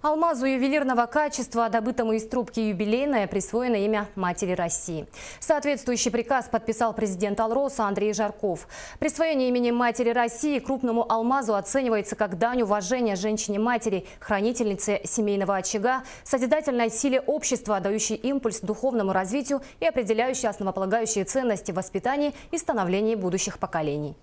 Алмазу ювелирного качества, добытому из трубки юбилейная, присвоено имя Матери России. Соответствующий приказ подписал президент Алроса Андрей Жарков. Присвоение имени Матери России крупному алмазу оценивается как дань уважения женщине-матери, хранительнице семейного очага, созидательной силе общества, дающей импульс духовному развитию и определяющей основополагающие ценности в воспитании и становлении будущих поколений.